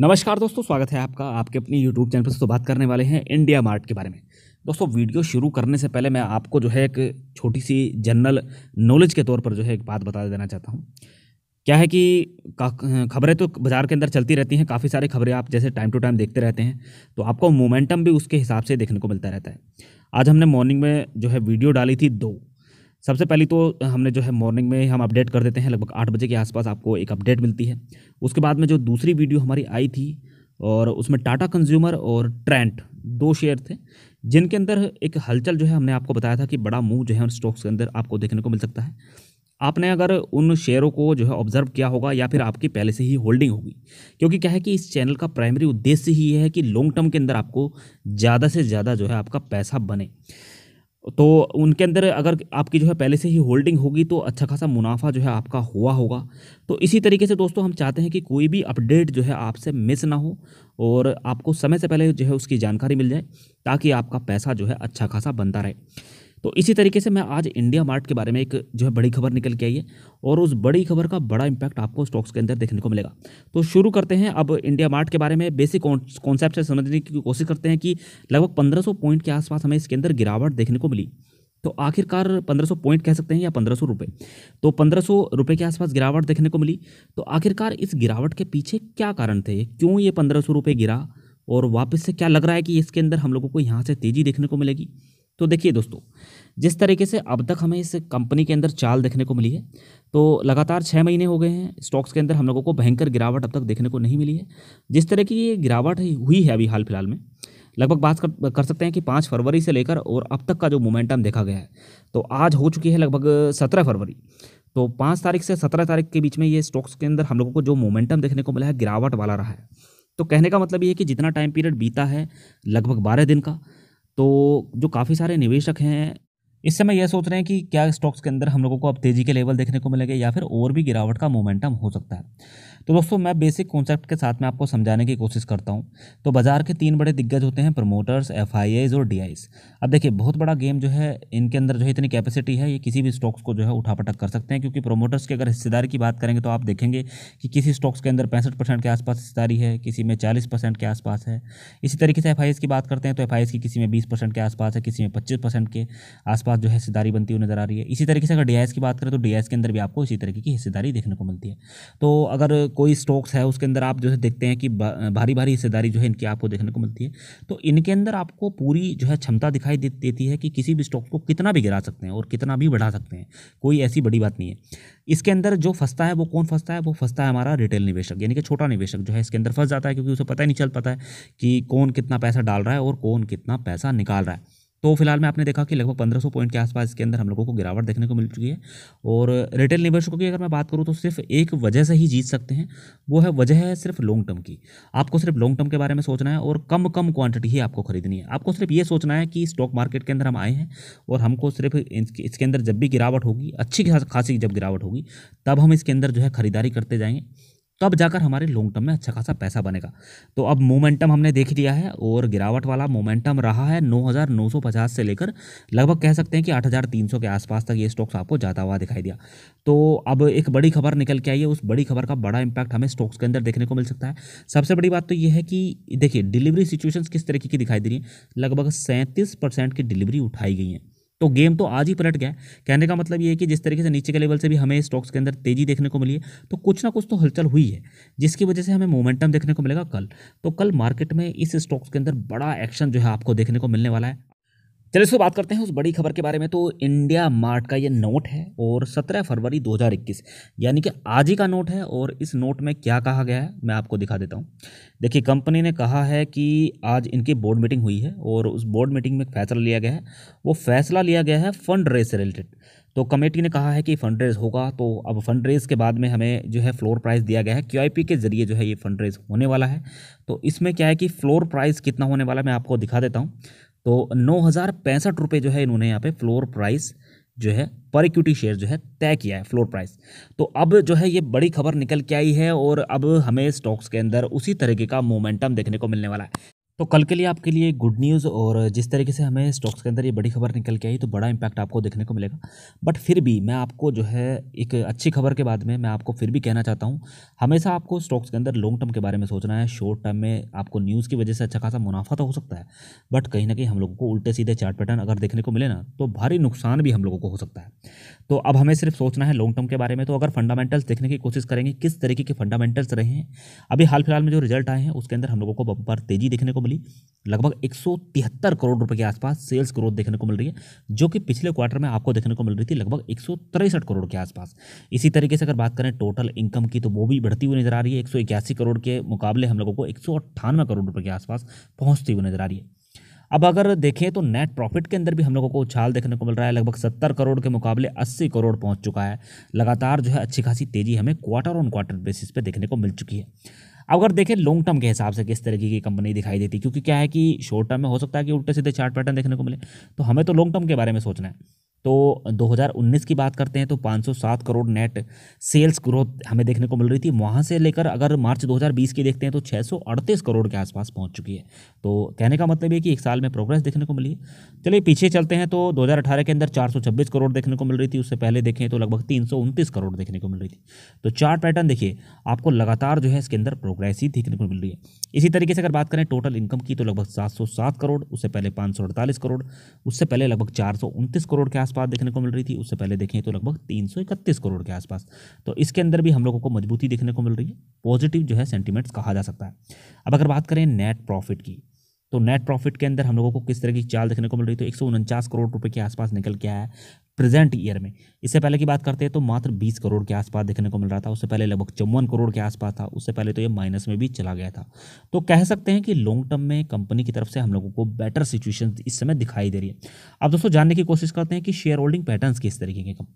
नमस्कार दोस्तों स्वागत है आपका आपके अपनी यूट्यूब चैनल पर से तो बात करने वाले हैं इंडिया मार्ट के बारे में दोस्तों वीडियो शुरू करने से पहले मैं आपको जो है एक छोटी सी जनरल नॉलेज के तौर पर जो है एक बात बता देना चाहता हूँ क्या है कि खबरें तो बाज़ार के अंदर चलती रहती हैं काफ़ी सारी खबरें आप जैसे टाइम टू टाइम देखते रहते हैं तो आपको मोमेंटम भी उसके हिसाब से देखने को मिलता रहता है आज हमने मॉर्निंग में जो है वीडियो डाली थी दो सबसे पहली तो हमने जो है मॉर्निंग में हम अपडेट कर देते हैं लगभग आठ बजे के आसपास आपको एक अपडेट मिलती है उसके बाद में जो दूसरी वीडियो हमारी आई थी और उसमें टाटा कंज्यूमर और ट्रेंट दो शेयर थे जिनके अंदर एक हलचल जो है हमने आपको बताया था कि बड़ा मूव जो है उन स्टॉक्स के अंदर आपको देखने को मिल सकता है आपने अगर उन शेयरों को जो है ऑब्जर्व किया होगा या फिर आपकी पहले से ही होल्डिंग होगी क्योंकि क्या है कि इस चैनल का प्राइमरी उद्देश्य ही है कि लॉन्ग टर्म के अंदर आपको ज़्यादा से ज़्यादा जो है आपका पैसा बने तो उनके अंदर अगर आपकी जो है पहले से ही होल्डिंग होगी तो अच्छा खासा मुनाफा जो है आपका हुआ होगा तो इसी तरीके से दोस्तों हम चाहते हैं कि कोई भी अपडेट जो है आपसे मिस ना हो और आपको समय से पहले जो है उसकी जानकारी मिल जाए ताकि आपका पैसा जो है अच्छा खासा बनता रहे तो इसी तरीके से मैं आज इंडिया मार्ट के बारे में एक जो है बड़ी खबर निकल के आई है और उस बड़ी खबर का बड़ा इंपैक्ट आपको स्टॉक्स के अंदर देखने को मिलेगा तो शुरू करते हैं अब इंडिया मार्ट के बारे में बेसिक कॉन्सेप्ट से समझने की कोशिश करते हैं कि लगभग पंद्रह पॉइंट के आसपास हमें इसके अंदर गिरावट देखने को मिली तो आखिरकार 1500 पॉइंट कह सकते हैं या 1500 रुपये तो 1500 रुपये के आसपास गिरावट देखने को मिली तो आखिरकार इस गिरावट के पीछे क्या कारण थे क्यों ये 1500 रुपये गिरा और वापस से क्या लग रहा है कि इसके अंदर हम लोगों को यहाँ से तेज़ी देखने को मिलेगी तो देखिए दोस्तों जिस तरीके से अब तक हमें इस कंपनी के अंदर चाल देखने को मिली है तो लगातार छः महीने हो गए हैं स्टॉक्स के अंदर हम लोगों को भयंकर गिरावट अब तक देखने को नहीं मिली है जिस तरह की ये गिरावट हुई है अभी हाल फिलहाल में लगभग बात कर, कर सकते हैं कि पाँच फरवरी से लेकर और अब तक का जो मोमेंटम देखा गया है तो आज हो चुकी है लगभग सत्रह फरवरी तो पाँच तारीख से सत्रह तारीख के बीच में ये स्टॉक्स के अंदर हम लोगों को जो मोमेंटम देखने को मिला है गिरावट वाला रहा है तो कहने का मतलब ये है कि जितना टाइम पीरियड बीता है लगभग बारह दिन का तो जो काफ़ी सारे निवेशक हैं इस समय यह सोच रहे हैं कि क्या स्टॉक्स के अंदर हम लोगों को अब तेजी के लेवल देखने को मिलेंगे या फिर और भी गिरावट का मोमेंटम हो सकता है तो दोस्तों मैं बेसिक कॉन्सेप्ट के साथ में आपको समझाने की कोशिश करता हूँ तो बाजार के तीन बड़े दिग्गज होते हैं प्रमोटर्स एफ और डी अब देखिए बहुत बड़ा गेम जो है इनके अंदर जो है इतनी कैपेसिटी है ये किसी भी स्टॉक्स को जो है उठापटक कर सकते हैं क्योंकि प्रोमोटर्स की अगर हिस्सेदारी की बात करेंगे तो आप देखेंगे कि किसी स्टॉक्स के अंदर पैंसठ परसेंट के आसपास हिस्सेदारी है किसी में चालीस परसेंट के आसपास है इसी तरीके से एफ की बात करते हैं तो एफ की किसी में बीस परसेंट के आसपास है किसी में पच्चीस परसेंट के आसपास पास जो है हिस्सेदारी बनती हुई नजर आ रही है इसी तरीके से अगर डी की बात करें तो डी के अंदर भी आपको इसी तरीके की हिस्सेदारी देखने को मिलती है तो अगर कोई स्टॉक्स है उसके अंदर आप जो है देखते हैं कि भारी भारी हिस्सेदारी जो है इनकी आपको देखने को मिलती है तो इनके अंदर आपको पूरी जो है क्षमता दिखाई देती है कि किसी भी स्टॉक को कितना भी गिरा सकते हैं और कितना भी बढ़ा सकते हैं कोई ऐसी बड़ी बात नहीं है इसके अंदर जो फंसता है वो कौन फंसता है वो फंसता है हमारा रिटेल निवेशक यानी कि छोटा निवेशक जो है इसके अंदर फंस जाता है क्योंकि उसे पता ही नहीं चल पाता है कि कौन कितना पैसा डाल रहा है और कौन कितना पैसा निकाल रहा है तो फिलहाल में आपने देखा कि लगभग 1500 पॉइंट के आसपास इसके अंदर हम लोगों को गिरावट देखने को मिल चुकी है और रिटेल निवेशकों की अगर मैं बात करूँ तो सिर्फ एक वजह से ही जीत सकते हैं वो है वजह है सिर्फ लॉन्ग टर्म की आपको सिर्फ लॉन्ग टर्म के बारे में सोचना है और कम कम क्वांटिटी ही आपको खरीदनी है आपको सिर्फ ये सोचना है कि स्टॉक मार्केट के अंदर हम आए हैं और हमको सिर्फ इसके अंदर जब भी गिरावट होगी अच्छी खासी जब गिरावट होगी तब हम इसके अंदर जो है खरीदारी करते जाएंगे तो अब जाकर हमारे लॉन्ग टर्म में अच्छा खासा पैसा बनेगा तो अब मोमेंटम हमने देख लिया है और गिरावट वाला मोमेंटम रहा है 9,950 से लेकर लगभग कह सकते हैं कि 8,300 के आसपास तक ये स्टॉक्स आपको जाता हुआ दिखाई दिया तो अब एक बड़ी खबर निकल के आई है उस बड़ी खबर का बड़ा इंपैक्ट हमें स्टॉक्स के अंदर देखने को मिल सकता है सबसे बड़ी बात तो यह है कि देखिए डिलीवरी सिचुएशन किस तरीके की दिखाई दे रही है लगभग सैंतीस की डिलीवरी उठाई गई है तो गेम तो आज ही पलट गया है कहने का मतलब ये है कि जिस तरीके से नीचे के लेवल से भी हमें स्टॉक्स के अंदर तेजी देखने को मिली है तो कुछ ना कुछ तो हलचल हुई है जिसकी वजह से हमें मोमेंटम देखने को मिलेगा कल तो कल मार्केट में इस स्टॉक्स के अंदर बड़ा एक्शन जो है आपको देखने को मिलने वाला है चलिए इसको बात करते हैं उस बड़ी खबर के बारे में तो इंडिया मार्ट का ये नोट है और 17 फरवरी 2021 यानी कि आज ही का नोट है और इस नोट में क्या कहा गया है मैं आपको दिखा देता हूँ देखिए कंपनी ने कहा है कि आज इनकी बोर्ड मीटिंग हुई है और उस बोर्ड मीटिंग में फैसला लिया गया है वो फैसला लिया गया है फंड रेज से रिलेटेड तो कमेटी ने कहा है कि फंड रेज होगा तो अब फंड रेज के बाद में हमें जो है फ्लोर प्राइस दिया गया है क्यू के जरिए जो है ये फंड रेज होने वाला है तो इसमें क्या है कि फ्लोर प्राइस कितना होने वाला है मैं आपको दिखा देता हूँ तो नौ हज़ार पैंसठ रुपये जो है इन्होंने यहाँ पे फ्लोर प्राइस जो है पर इक्विटी शेयर जो है तय किया है फ्लोर प्राइस तो अब जो है ये बड़ी खबर निकल के आई है और अब हमें स्टॉक्स के अंदर उसी तरीके का मोमेंटम देखने को मिलने वाला है तो कल के लिए आपके लिए गुड न्यूज़ और जिस तरीके से हमें स्टॉक्स के अंदर ये बड़ी खबर निकल के आई तो बड़ा इम्पैक्ट आपको देखने को मिलेगा बट फिर भी मैं आपको जो है एक अच्छी खबर के बाद में मैं आपको फिर भी कहना चाहता हूँ हमेशा आपको स्टॉक्स के अंदर लॉन्ग टर्म के बारे में सोचना है शॉर्ट टर्म में आपको न्यूज़ की वजह से अच्छा खासा मुनाफा तो हो सकता है बट कहीं ना कहीं हम लोगों को उल्टे सीधे चार्ट पैटर्न अगर देखने को मिले ना तो भारी नुकसान भी हम लोगों को हो सकता है तो अब हमें सिर्फ सोचना है लॉन्ग टर्म के बारे में तो अगर फंडामेंटल्स देखने की कोशिश करेंगे किस तरीके के फंडामेंटल्स रहे हैं अभी हाल फिलहाल में जो रिजल्ट आए हैं उसके अंदर हम लोगों को बम्पर तेजी देखने को मिली लगभग एक करोड़ रुपए के आसपास सेल्स ग्रोथ देखने को मिल रही है जो कि पिछले क्वार्टर में आपको देखने को मिल रही थी लगभग एक करोड़ के आसपास इसी तरीके से अगर बात करें टोटल इनकम की तो वो भी बढ़ती हुई नजर आ रही है एक करोड़ के मुकाबले हम लोगों को एक करोड़ रुपये के आसपास पहुँचती हुई नजर आ रही है अब अगर देखें तो नेट प्रॉफिट के अंदर भी हम लोगों को उछाल देखने को मिल रहा है लगभग सत्तर करोड़ के मुकाबले अस्सी करोड़ पहुंच चुका है लगातार जो है अच्छी खासी तेजी हमें क्वार्टर ऑन क्वार्टर बेसिस पे देखने को मिल चुकी है अब अगर देखें लॉन्ग टर्म के हिसाब से किस तरीके की कंपनी दिखाई देती क्योंकि क्या है कि शॉर्ट टर्म में हो सकता है कि उल्टे सीधे चार्ट पैटर्न देखने को मिले तो हमें तो लॉन्ग टर्म के बारे में सोचना है तो 2019 की बात करते हैं तो 507 करोड़ नेट सेल्स ग्रोथ हमें देखने को मिल रही थी वहाँ से लेकर अगर मार्च 2020 की देखते हैं तो 638 करोड़ के आसपास पहुँच चुकी है तो कहने का मतलब ये कि एक साल में प्रोग्रेस देखने को मिली है चलिए पीछे चलते हैं तो 2018 के अंदर 426 करोड़ देखने को मिल रही थी उससे पहले देखें तो लगभग तीन करोड़ देखने को मिल रही थी तो चार्ट पैटर्न देखिए आपको लगातार जो है इसके अंदर प्रोग्रेस ही देखने को मिल रही है इसी तरीके से अगर बात करें टोटल इनकम की तो लगभग सात करोड़ उससे पहले पाँच करोड़ उससे पहले लगभग चार करोड़ के आसपास देखने को मिल रही थी उससे पहले देखें तो लगभग तीन करोड़ के आसपास तो इसके अंदर भी हम लोगों को मजबूती देखने को मिल रही है पॉजिटिव जो है सेंटीमेंट्स कहा जा सकता है अब अगर बात करें नेट प्रॉफिट की तो नेट प्रॉफिट के अंदर हम लोगों को किस तरह की चाल देखने को मिल रही है तो एक करोड़ रुपए के आसपास निकल के आया प्रेजेंट ईयर में इससे पहले की बात करते हैं तो मात्र 20 करोड़ के आसपास देखने को मिल रहा था उससे पहले लगभग चौवन करोड़ के आसपास था उससे पहले तो ये माइनस में भी चला गया था तो कह सकते हैं कि लॉन्ग टर्म में कंपनी की तरफ से हम लोगों को बेटर सिचुएशन इस समय दिखाई दे रही है अब दोस्तों जानने की कोशिश करते हैं कि शेयर होल्डिंग पैटर्न किस तरीके के कम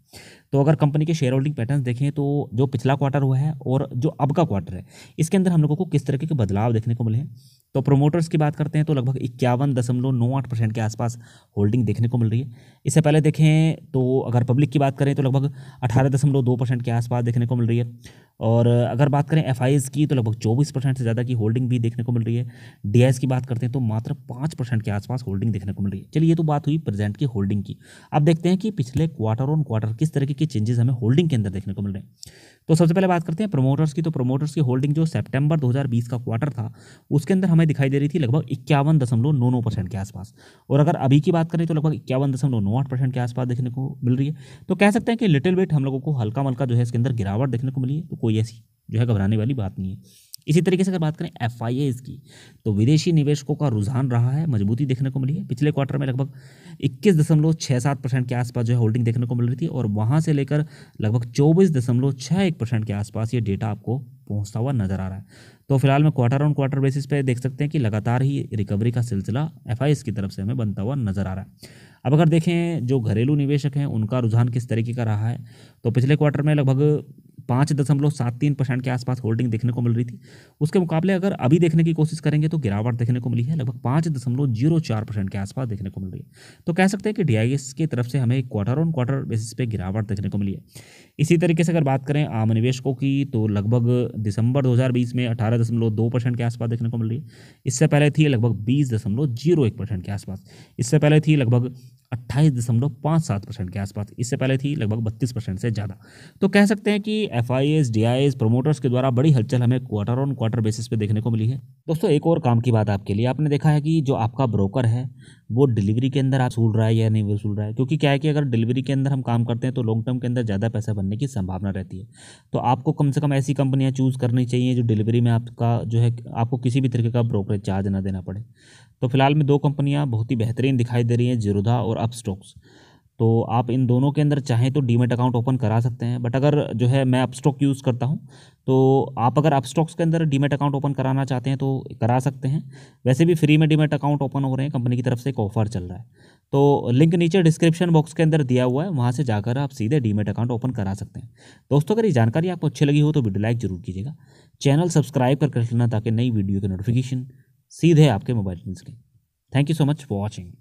तो अगर कंपनी के शेयर होल्डिंग पैटर्न देखें तो जो पिछला क्वार्टर हुआ है और जो अब का क्वार्टर है इसके अंदर हम लोगों को किस तरीके के बदलाव देखने को मिले हैं तो प्रोमोटर्स की बात करते हैं तो लगभग इक्यावन दशमलव नौ आठ परसेंट के आसपास होल्डिंग देखने को मिल रही है इससे पहले देखें तो अगर पब्लिक की बात करें तो लगभग अठारह दशमलव दो परसेंट के आसपास देखने को मिल रही है और अगर बात करें एफ की तो लगभग चौबीस परसेंट से ज़्यादा की होल्डिंग भी देखने को मिल रही है डी की बात करते हैं तो मात्र पाँच परसेंट के आसपास होल्डिंग देखने को मिल रही है चलिए ये तो बात हुई प्रेजेंट की होल्डिंग की अब देखते हैं कि पिछले क्वार्टर ऑन क्वार्टर किस तरीके के चेंजेस हमें होल्डिंग के अंदर देखने को मिल रहे हैं तो सबसे पहले बात करते हैं प्रोमोटर्स की तो प्रोमोटर्स की होल्डिंग जो सेप्टेम्बर दो का क्वार्टर था उसके अंदर हमें दिखाई दे रही थी लगभग इक्यावन दशमलव नौ नौ परसेंट के आसपास और अगर अभी की बात करें तो लगभग इक्यावन दशमलव नौ आठ परसेंट के आसपास देखने को मिल रही है तो कह सकते हैं कि लिटिल वेट हम लोगों को हल्का मल्का जो है इसके अंदर गिरावट देखने को मिली है तो कोई ऐसी जो है घबराने वाली बात नहीं है इसी तरीके से अगर बात करें एफ की तो विदेशी निवेशकों का रुझान रहा है मजबूती देखने को मिली है पिछले क्वार्टर में लगभग इक्कीस दशमलव छः सात परसेंट के आसपास जो है होल्डिंग देखने को मिल रही थी और वहाँ से लेकर लगभग चौबीस दशमलव छः एक परसेंट के आसपास ये डेटा आपको पहुँचता हुआ नजर आ रहा है तो फिलहाल में क्वार्टर ऑन क्वार्टर बेसिस पर देख सकते हैं कि लगातार ही रिकवरी का सिलसिला एफ की तरफ से हमें बनता हुआ नजर आ रहा है अब अगर देखें जो घरेलू निवेशक हैं उनका रुझान किस तरीके का रहा है तो पिछले क्वार्टर में लगभग पाँच दशमलव सात तीन परसेंट के आसपास होल्डिंग देखने को मिल रही थी उसके मुकाबले अगर अभी देखने की कोशिश करेंगे तो गिरावट देखने को मिली है लगभग पाँच दशमलव जीरो चार परसेंट के आसपास देखने को मिल रही है तो कह सकते हैं कि एस की तरफ से हमें क्वार्टर ऑन क्वार्टर बेसिस पे गिरावट देखने को मिली है इसी तरीके से अगर बात करें आम निवेशकों की तो लगभग दिसंबर बीस में अठारह दशमलव दो परसेंट के आसपास देखने को मिल रही है इससे पहले थी लगभग बीस दशमलव जीरो एक परसेंट के आसपास इससे पहले थी लगभग अट्ठाईस दशमलव पाँच सात परसेंट के आसपास इससे पहले थी लगभग बत्तीस परसेंट से ज़्यादा तो कह सकते हैं कि F I S D I S के द्वारा बड़ी हलचल हमें क्वार्टर ऑन क्वार्टर बेसिस पे देखने को मिली है दोस्तों एक और काम की बात आपके लिए आपने देखा है कि जो आपका ब्रोकर है वो डिलीवरी के अंदर आप वसूल रहा है या नहीं वसूल रहा है क्योंकि क्या है कि अगर डिलीवरी के अंदर हम काम करते हैं तो लॉन्ग टर्म के अंदर ज़्यादा पैसा बनने की संभावना रहती है तो आपको कम से कम ऐसी कंपनियाँ चूज़ करनी चाहिए जो डिलीवरी में आपका जो है आपको किसी भी तरीके का ब्रोकरेज चार्ज ना देना पड़े तो फिलहाल में दो कंपनियाँ बहुत ही बेहतरीन दिखाई दे रही हैं जिरोधा और अपस्टॉक्स तो आप इन दोनों के अंदर चाहें तो डीमेट अकाउंट ओपन करा सकते हैं बट अगर जो है मैं अपस्टॉक यूज़ करता हूं तो आप अगर अपस्टॉक्स के अंदर डीमेट अकाउंट ओपन कराना चाहते हैं तो करा सकते हैं वैसे भी फ्री में डीमेट अकाउंट ओपन हो रहे हैं कंपनी की तरफ से एक ऑफर चल रहा है तो लिंक नीचे डिस्क्रिप्शन बॉक्स के अंदर दिया हुआ है वहाँ से जाकर आप सीधे डीमेट अकाउंट ओपन करा सकते हैं दोस्तों अगर ये जानकारी आपको अच्छी लगी हो तो वीडियो लाइक जरूर कीजिएगा चैनल सब्सक्राइब कर लेना ताकि नई वीडियो के नोटिफिकेशन सीधे आपके मोबाइल फोन के thank you so much for watching